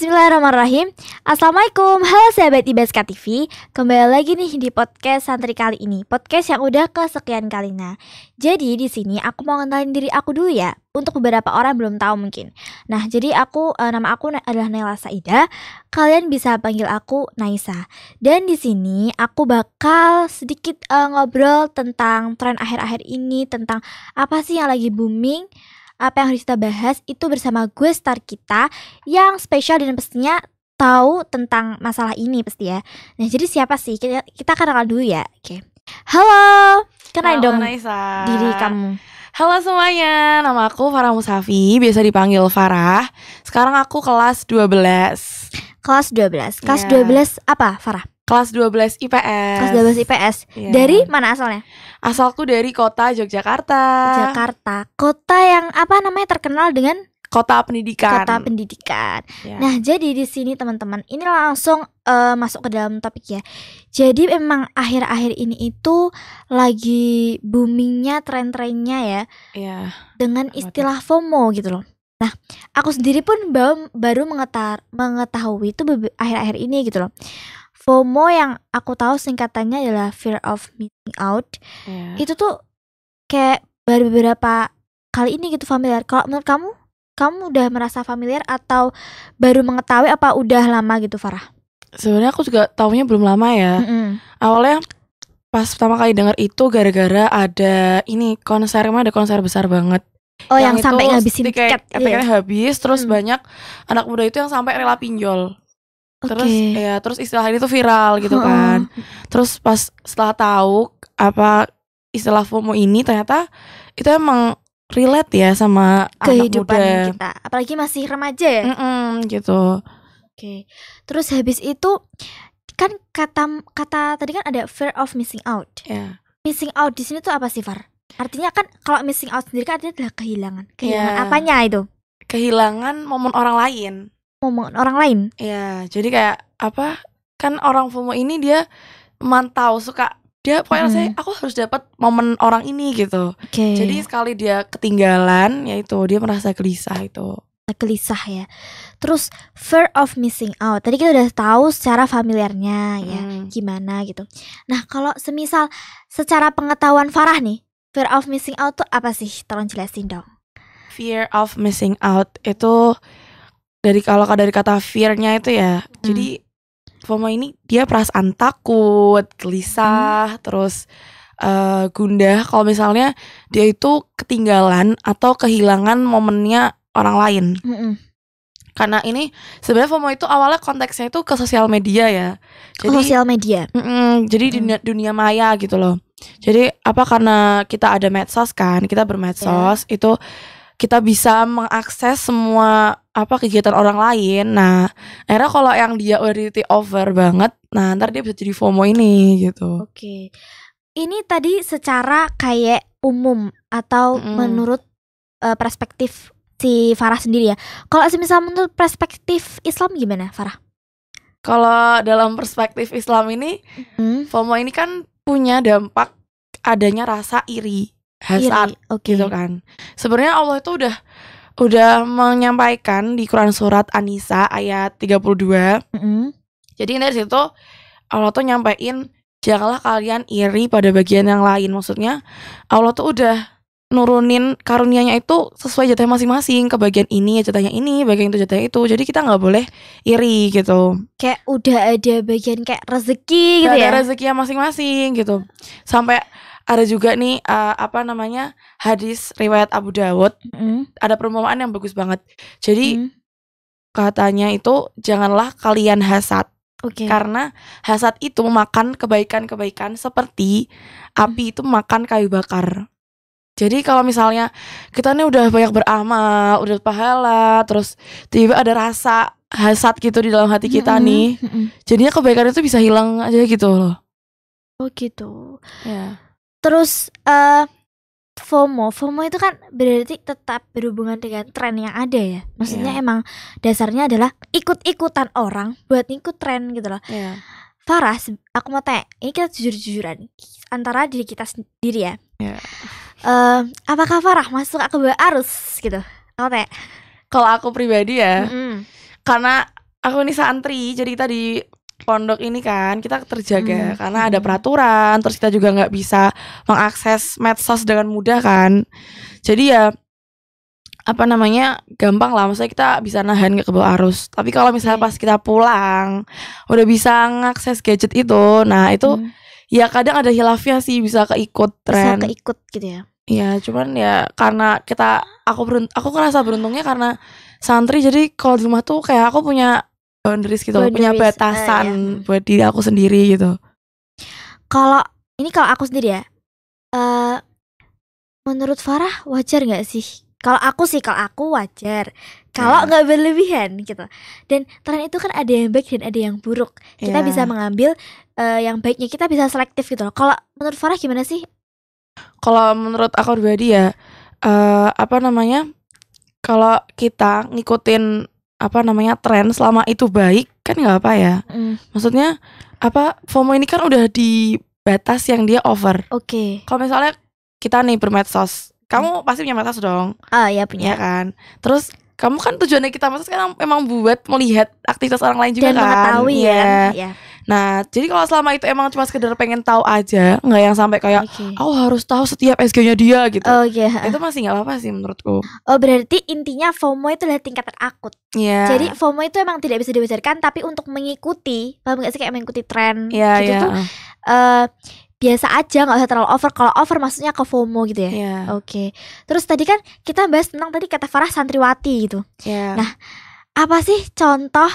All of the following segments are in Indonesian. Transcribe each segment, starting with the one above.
Bismillahirrahmanirrahim Assalamualaikum Halo sahabat Ibaska TV Kembali lagi nih di podcast santri kali ini Podcast yang udah kesekian kalinya Jadi di sini aku mau ngenalin diri aku dulu ya Untuk beberapa orang belum tahu mungkin Nah jadi aku eh, Nama aku adalah Naila Saida Kalian bisa panggil aku Naisa Dan di sini aku bakal sedikit uh, ngobrol tentang tren akhir-akhir ini Tentang apa sih yang lagi booming apa yang harus kita bahas itu bersama gue star kita yang spesial dan pastinya tahu tentang masalah ini pasti ya. Nah, jadi siapa sih? Kita, kita kenal dulu ya. Oke. Okay. Halo, kenalin dong Naisa. diri kamu. Halo semuanya, nama aku Farah Musafi, biasa dipanggil Farah. Sekarang aku kelas 12. Kelas 12. Kelas yeah. Iya. 12 apa, Farah? kelas 12 IPS. Kelas 12 IPS. Yeah. Dari mana asalnya? Asalku dari kota Yogyakarta. Jakarta. Kota yang apa namanya terkenal dengan kota pendidikan. Kota pendidikan. Yeah. Nah, jadi di sini teman-teman, ini langsung uh, masuk ke dalam topik ya. Jadi memang akhir-akhir ini itu lagi boomingnya tren-trennya ya. Yeah. Dengan istilah FOMO gitu loh. Nah, aku sendiri pun baru, baru mengetar, mengetahui itu akhir-akhir ini gitu loh. FOMO yang aku tahu singkatannya adalah fear of missing out. Yeah. Itu tuh kayak baru beberapa kali ini gitu familiar. Kalau menurut kamu, kamu udah merasa familiar atau baru mengetahui apa udah lama gitu Farah? Sebenarnya aku juga tahunya belum lama ya. Mm -hmm. Awalnya pas pertama kali dengar itu gara-gara ada ini konser emang ada konser besar banget. Oh yang, yang sampai ngabisin tiket, tiket, tiket iya. habis terus hmm. banyak anak muda itu yang sampai rela pinjol terus okay. ya terus istilah ini tuh viral gitu kan terus pas setelah tahu apa istilah FOMO ini ternyata itu emang relate ya sama kehidupan anak muda. kita apalagi masih remaja ya mm -mm, gitu oke okay. terus habis itu kan kata kata tadi kan ada fear of missing out yeah. missing out di sini tuh apa sih Far artinya kan kalau missing out sendiri kan artinya adalah kehilangan iya. kehilangan yeah. apanya itu kehilangan momen orang lain momongan orang lain. Iya, jadi kayak apa? Kan orang FOMO ini dia mantau suka dia pokoknya hmm. saya aku harus dapat momen orang ini gitu. Okay. Jadi sekali dia ketinggalan yaitu dia merasa gelisah itu. Gelisah ya. Terus fear of missing out. Tadi kita udah tahu secara familiarnya ya hmm. gimana gitu. Nah, kalau semisal secara pengetahuan Farah nih, fear of missing out tuh apa sih? Tolong jelasin dong. Fear of missing out itu dari kalau dari kata fearnya itu ya hmm. jadi FOMO ini dia perasaan takut gelisah hmm. terus uh, gundah kalau misalnya dia itu ketinggalan atau kehilangan momennya orang lain hmm. karena ini sebenarnya FOMO itu awalnya konteksnya itu ke sosial media ya jadi sosial media mm -mm, jadi hmm. dunia dunia maya gitu loh jadi apa karena kita ada medsos kan kita bermedsos yeah. itu kita bisa mengakses semua apa kegiatan orang lain. Nah, akhirnya kalau yang dia already over banget, nah ntar dia bisa jadi FOMO ini gitu. Oke. Ini tadi secara kayak umum atau mm. menurut uh, perspektif si Farah sendiri ya. Kalau semisal menurut perspektif Islam gimana, Farah? Kalau dalam perspektif Islam ini, mm. FOMO ini kan punya dampak adanya rasa iri has Iri. Iya, art okay. gitu kan. Sebenarnya Allah itu udah udah menyampaikan di Quran surat Anisa ayat 32. Mm -hmm. Jadi dari situ Allah tuh nyampaikan janganlah kalian iri pada bagian yang lain. Maksudnya Allah tuh udah nurunin karunianya itu sesuai jatah masing-masing ke bagian ini ya jatahnya ini bagian itu jatahnya itu jadi kita nggak boleh iri gitu kayak udah ada bagian kayak rezeki gitu ya ada rezeki masing-masing gitu sampai ada juga nih uh, apa namanya hadis riwayat Abu Dawud mm. ada perumpamaan yang bagus banget jadi mm. katanya itu janganlah kalian hasad okay. karena hasad itu memakan kebaikan-kebaikan seperti api mm. itu makan kayu bakar jadi kalau misalnya kita nih udah banyak beramal udah pahala terus tiba ada rasa hasad gitu di dalam hati kita mm -hmm. nih jadinya kebaikan itu bisa hilang aja gitu loh oh gitu ya terus uh, FOMO FOMO itu kan berarti tetap berhubungan dengan tren yang ada ya maksudnya yeah. emang dasarnya adalah ikut-ikutan orang buat ikut tren gitu loh yeah. Farah aku mau tanya ini kita jujur-jujuran antara diri kita sendiri ya yeah. Iya. uh, apakah Farah masuk ke arus gitu aku tanya kalau aku pribadi ya mm -hmm. karena aku ini santri jadi kita di pondok ini kan kita terjaga hmm. karena ada hmm. peraturan terus kita juga nggak bisa mengakses medsos dengan mudah kan jadi ya apa namanya gampang lah maksudnya kita bisa nahan ke bawah arus tapi kalau misalnya iya. pas kita pulang udah bisa mengakses gadget itu nah itu hmm. ya kadang ada hilafnya sih bisa keikut tren bisa keikut gitu ya Iya, cuman ya karena kita aku beruntung, aku ngerasa beruntungnya karena santri jadi kalau di rumah tuh kayak aku punya boundaries oh, gitu boundaries, punya batasan uh, iya. Hmm. buat diri aku sendiri gitu kalau ini kalau aku sendiri ya uh, menurut Farah wajar nggak sih kalau aku sih kalau aku wajar kalau iya. nggak yeah. berlebihan gitu dan tren itu kan ada yang baik dan ada yang buruk kita yeah. bisa mengambil uh, yang baiknya kita bisa selektif gitu loh kalau menurut Farah gimana sih kalau menurut aku pribadi ya uh, apa namanya kalau kita ngikutin apa namanya tren selama itu baik kan nggak apa ya mm. maksudnya apa FOMO ini kan udah di batas yang dia over oke okay. kalau misalnya kita nih bermedsos kamu pasti punya medsos dong ah ya punya ya kan terus kamu kan tujuannya kita masuk kan emang buat melihat aktivitas orang lain juga Dan kan mengetahui ya. ya. Nah, jadi kalau selama itu emang cuma sekedar pengen tahu aja, nggak yang sampai kayak okay. oh harus tahu setiap SG-nya dia gitu. Oh, yeah. Itu masih nggak apa-apa sih menurutku. Oh, berarti intinya FOMO itu adalah tingkatan akut. Yeah. Jadi FOMO itu emang tidak bisa dibesarkan tapi untuk mengikuti, paham gak sih kayak mengikuti tren yeah, gitu yeah. tuh uh, biasa aja nggak usah terlalu over kalau over maksudnya ke FOMO gitu ya yeah. oke okay. terus tadi kan kita bahas tentang tadi kata Farah santriwati gitu yeah. nah apa sih contoh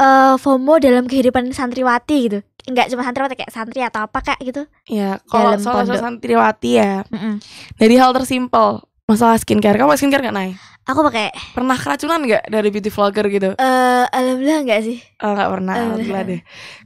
uh, FOMO dalam kehidupan santriwati gitu nggak cuma santriwati kayak santri atau apa kak gitu ya kalau soal, soal santriwati ya mm -mm. dari hal tersimpel masalah skincare kamu skincare nggak naik Aku pakai. Pernah keracunan nggak dari beauty vlogger gitu? Eh, uh, alhamdulillah nggak sih. Oh, gak pernah. Alhamdulillah deh.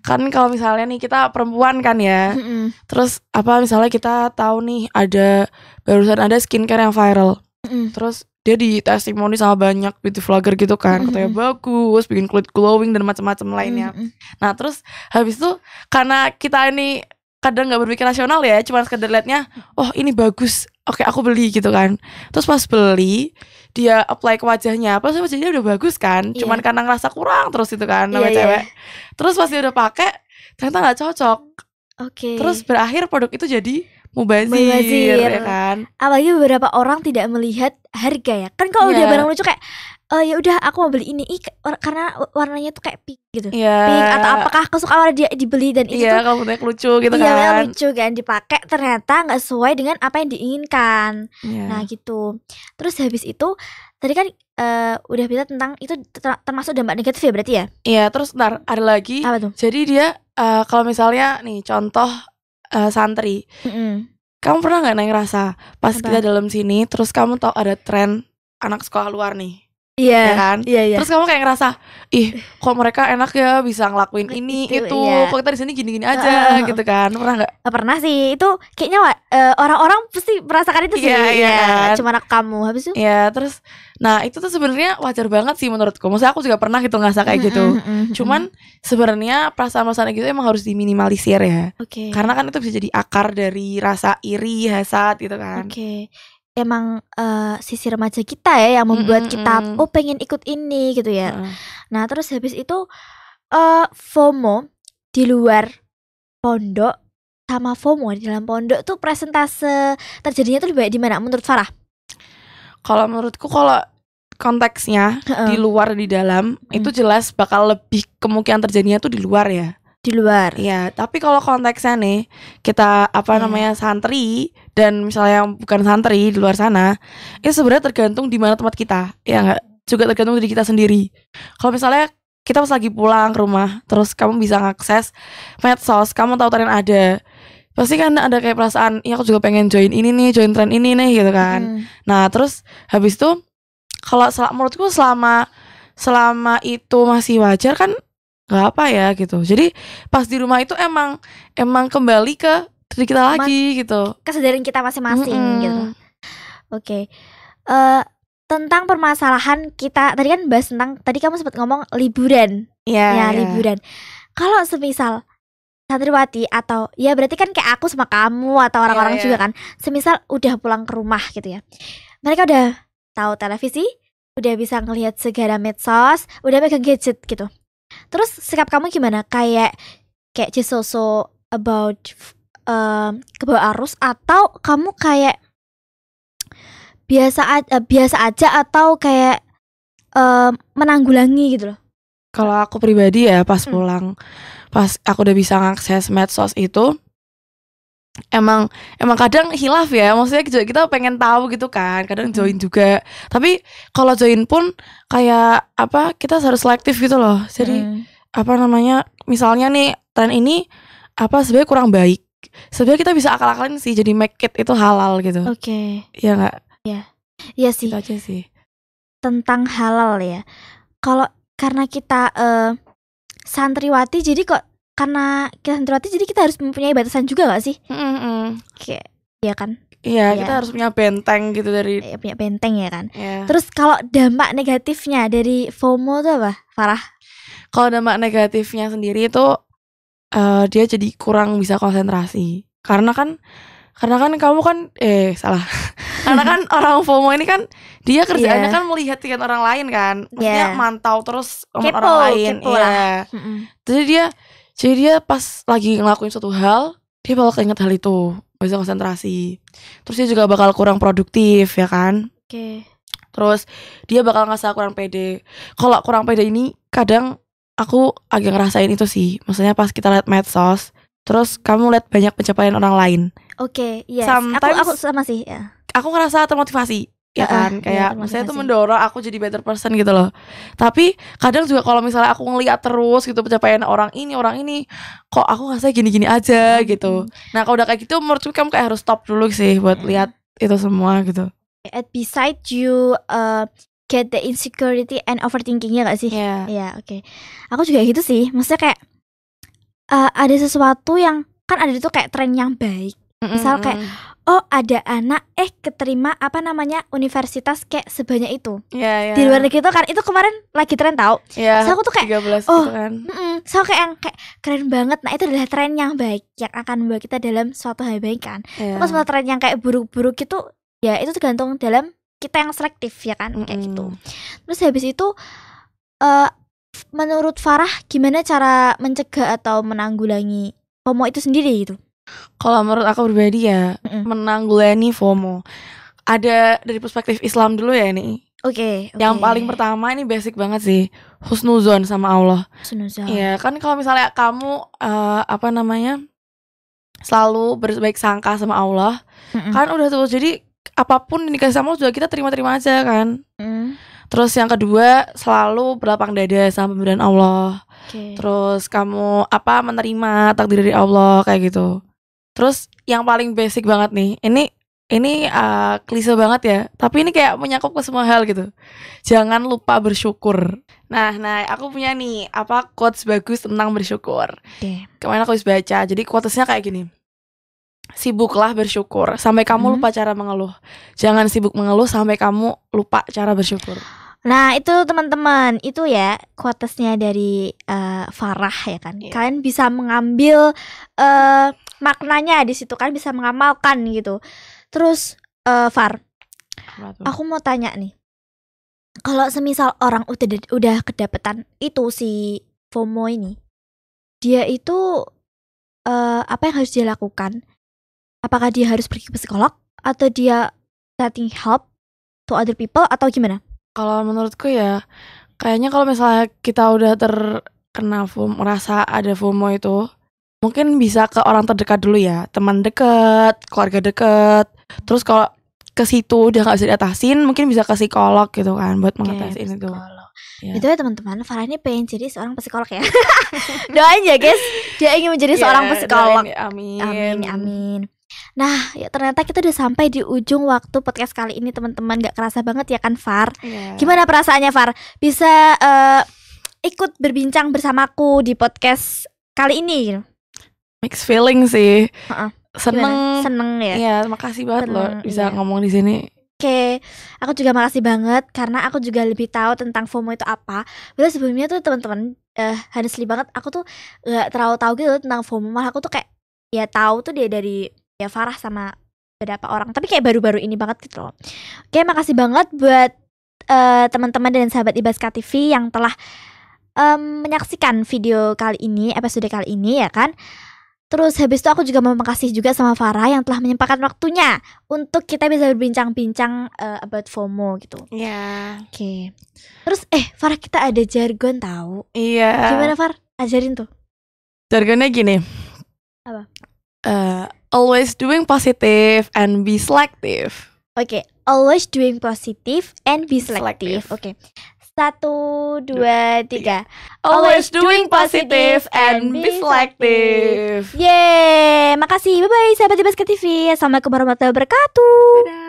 Kan kalau misalnya nih kita perempuan kan ya. Mm-mm. Terus apa misalnya kita tahu nih ada barusan ada skincare yang viral. Mm-mm. Terus dia di testimoni sama banyak beauty vlogger gitu kan mm-hmm. katanya bagus bikin kulit glowing dan macam-macam lainnya mm-hmm. nah terus habis itu karena kita ini kadang nggak berpikir rasional ya cuma sekedar liatnya oh ini bagus oke aku beli gitu kan terus pas beli dia apply ke wajahnya apa sih wajahnya udah bagus kan yeah. cuman karena ngerasa kurang terus itu kan sama iya, iya. cewek yeah. terus pas dia udah pakai ternyata nggak cocok Oke. Okay. Terus berakhir produk itu jadi mubazir, mubazir. ya kan. Apalagi beberapa orang tidak melihat harga ya. Kan kalau yeah. udah iya. barang lucu kayak oh ya udah aku mau beli ini Ih, karena warnanya tuh kayak pink gitu yeah. pink atau apakah kesukaan warna dia dibeli dan itu yeah, tuh kamu lucu gitu iya, kan lucu kan dipakai ternyata nggak sesuai dengan apa yang diinginkan yeah. nah gitu terus habis itu tadi kan uh, udah bisa tentang itu ter termasuk dampak negatif ya berarti ya iya yeah, terus ntar ada lagi apa tuh? jadi dia uh, kalau misalnya nih contoh uh, santri mm -hmm. kamu pernah nggak nanya rasa pas apa? kita dalam sini terus kamu tau ada tren anak sekolah luar nih Iya yeah, kan? yeah, Yeah. Terus kamu kayak ngerasa, ih, kok mereka enak ya bisa ngelakuin ini itu, itu. Yeah. kok kita di sini gini-gini aja uh, gitu kan. Pernah nggak? Eh, pernah sih. Itu kayaknya uh, orang-orang pasti merasakan itu sih. Iya, iya. iya kan? Cuma anak kamu habis itu. Iya, terus nah itu tuh sebenarnya wajar banget sih menurutku. Maksudnya aku juga pernah gitu ngerasa kayak gitu. Cuman sebenarnya perasaan-perasaan gitu emang harus diminimalisir ya. Okay. Karena kan itu bisa jadi akar dari rasa iri, hasad gitu kan. Oke. Okay emang uh, eh, sisi remaja kita ya yang membuat mm -mm. kita oh pengen ikut ini gitu ya. Mm. Nah, terus habis itu uh, FOMO di luar pondok sama FOMO di dalam pondok tuh presentase terjadinya tuh lebih banyak di mana menurut Farah? Kalau menurutku kalau konteksnya uh di luar di dalam itu jelas bakal lebih kemungkinan terjadinya tuh di luar ya di luar. Iya, tapi kalau konteksnya nih kita apa hmm. namanya santri dan misalnya yang bukan santri di luar sana, itu sebenarnya tergantung di mana tempat kita. Ya enggak? Hmm. Juga tergantung diri kita sendiri. Kalau misalnya kita pas lagi pulang ke rumah, terus kamu bisa ngakses medsos, kamu tahu tren ada. Pasti kan ada kayak perasaan, ya aku juga pengen join ini nih, join tren ini nih gitu kan. Hmm. Nah, terus habis itu kalau menurutku selama selama itu masih wajar kan nggak apa ya gitu jadi pas di rumah itu emang emang kembali ke diri kita lagi gitu kesadaran kita masing-masing mm -hmm. gitu oke okay. uh, eh, tentang permasalahan kita tadi kan bahas tentang tadi kamu sempat ngomong liburan yeah, ya yeah. liburan kalau semisal Santriwati atau ya berarti kan kayak aku sama kamu atau iya, orang-orang yeah, yeah. juga kan semisal udah pulang ke rumah gitu ya mereka udah tahu televisi udah bisa ngelihat segala medsos udah megang gadget gitu Terus sikap kamu gimana? Kayak kayak cesso-so about um, kebawa arus atau kamu kayak biasa aja, eh, biasa aja atau kayak um, menanggulangi gitu loh? Kalau aku pribadi ya pas hmm. pulang, pas aku udah bisa ngakses medsos itu, emang emang kadang hilaf ya maksudnya kita pengen tahu gitu kan kadang hmm. join juga tapi kalau join pun kayak apa kita harus selektif gitu loh jadi hmm. apa namanya misalnya nih tren ini apa sebenarnya kurang baik sebenarnya kita bisa akal-akalin sih jadi make it itu halal gitu oke okay. ya nggak ya ya sih gitu aja sih tentang halal ya kalau karena kita uh, santriwati jadi kok karena kita sentuh jadi kita harus mempunyai batasan juga gak sih? Mm -hmm. Kayak ya kan? Iya, ya. kita harus punya benteng gitu dari ya, punya benteng ya kan. Ya. Terus kalau dampak negatifnya dari FOMO tuh apa? Farah. Kalau dampak negatifnya sendiri itu uh, dia jadi kurang bisa konsentrasi. Karena kan karena kan kamu kan eh salah karena kan orang FOMO ini kan dia iya. kerjaannya yeah. kan melihat dengan orang lain kan maksudnya yeah. mantau terus kepo, orang lain kepo yeah. Iya. Mm -mm. jadi dia jadi dia pas lagi ngelakuin suatu hal, dia bakal keinget hal itu, gak bisa konsentrasi. Terus dia juga bakal kurang produktif ya kan? Oke. Okay. Terus dia bakal ngerasa kurang pede. Kalau kurang pede ini kadang aku agak ngerasain itu sih. Maksudnya pas kita lihat medsos, terus kamu lihat banyak pencapaian orang lain. Oke, okay, yes. Sometimes, aku, aku sama sih ya. Aku ngerasa termotivasi ya kan iya, kayak iya, maksudnya itu mendorong ah, aku jadi better person gitu loh tapi kadang juga kalau misalnya aku ngeliat terus gitu pencapaian orang ini orang ini kok aku ngerasa gini-gini aja hmm, gitu hmm. nah kalau udah kayak gitu menurutku kamu kayak harus stop dulu sih buat hmm. lihat itu semua gitu at beside you uh, get the insecurity and overthinkingnya gak sih ya yeah. yeah, oke okay. aku juga gitu sih maksudnya kayak uh, ada sesuatu yang kan ada itu kayak tren yang baik mm hmm Misal kayak oh ada anak eh keterima apa namanya universitas kayak sebanyak itu yeah, yeah. di luar negeri itu kan itu kemarin lagi tren tau yeah, so aku tuh kayak 13 oh gitu kan. mm so kayak yang kayak keren banget nah itu adalah tren yang baik yang akan membawa kita dalam suatu hal baik kan yeah. terus tren yang kayak buruk-buruk itu ya itu tergantung dalam kita yang selektif ya kan mm hmm kayak gitu terus habis itu uh, menurut Farah gimana cara mencegah atau menanggulangi homo itu sendiri gitu kalau menurut aku pribadi ya, mm menanggulangi FOMO. Ada dari perspektif Islam dulu ya ini. Oke. Okay, okay. Yang paling pertama ini basic banget sih, husnuzon sama Allah. Husnuzon. Iya, kan kalau misalnya kamu uh, apa namanya? selalu berbaik sangka sama Allah. Mm -mm. Kan udah tuh jadi apapun yang dikasih sama Allah juga kita terima-terima aja kan. Mm. Terus yang kedua selalu berlapang dada sama pemberian Allah. Okay. Terus kamu apa menerima takdir dari Allah kayak gitu. Terus yang paling basic banget nih, ini ini uh, klise banget ya, tapi ini kayak menyakup ke semua hal gitu. Jangan lupa bersyukur. Nah, nah aku punya nih apa quotes bagus tentang bersyukur. Damn. Kemarin aku bisa baca, jadi quotesnya kayak gini. Sibuklah bersyukur sampai kamu hmm. lupa cara mengeluh. Jangan sibuk mengeluh sampai kamu lupa cara bersyukur. Nah itu teman-teman itu ya quotesnya dari uh, Farah ya kan. Yeah. Kalian bisa mengambil uh, maknanya di situ kan bisa mengamalkan gitu. Terus uh, Far, aku mau tanya nih. Kalau semisal orang udah udah kedapetan itu si FOMO ini, dia itu uh, apa yang harus dia lakukan? Apakah dia harus pergi ke psikolog atau dia setting help to other people atau gimana? Kalau menurutku ya, kayaknya kalau misalnya kita udah terkena FOMO, merasa ada FOMO itu, mungkin bisa ke orang terdekat dulu ya teman dekat keluarga dekat terus kalau ke situ udah nggak bisa diatasin mungkin bisa ke psikolog gitu kan buat mengatasi okay, itu Ya. Itu ya teman-teman, Farah ini pengen jadi seorang psikolog ya. doain ya guys, dia ingin menjadi yeah, seorang psikolog. Doain, amin. Amin, amin. Nah, ya ternyata kita udah sampai di ujung waktu podcast kali ini teman-teman Gak kerasa banget ya kan Far? Yeah. Gimana perasaannya Far? Bisa uh, ikut berbincang bersamaku di podcast kali ini? Gitu mixed feeling sih. Uh -uh. Seneng. Seneng ya. Iya, makasih banget Seneng, loh bisa iya. ngomong di sini. Oke, aku juga makasih banget karena aku juga lebih tahu tentang FOMO itu apa. Padahal sebelumnya tuh teman-teman uh, honestly banget aku tuh nggak terlalu tahu gitu tentang FOMO. Malah aku tuh kayak ya tahu tuh dia dari ya Farah sama beberapa orang. Tapi kayak baru-baru ini banget gitu loh. Oke, makasih banget buat uh, teman-teman dan sahabat Ibaska TV yang telah um, menyaksikan video kali ini, episode kali ini ya kan. Terus habis itu aku juga mau makasih juga sama Farah yang telah menyempatkan waktunya untuk kita bisa berbincang-bincang uh, about FOMO gitu. Iya. Yeah. Oke. Okay. Terus eh Farah kita ada jargon tahu? Iya. Yeah. Gimana Far? Ajarin tuh. Jargonnya gini. Apa? Uh, always doing positive and be selective. Oke, okay. always doing positive and be selective. Oke. Okay. Satu, dua, tiga. Always doing positive and reflective selective. Yeay, makasih. Bye-bye sahabat Jebaska TV. Assalamualaikum warahmatullahi wabarakatuh. Dadah.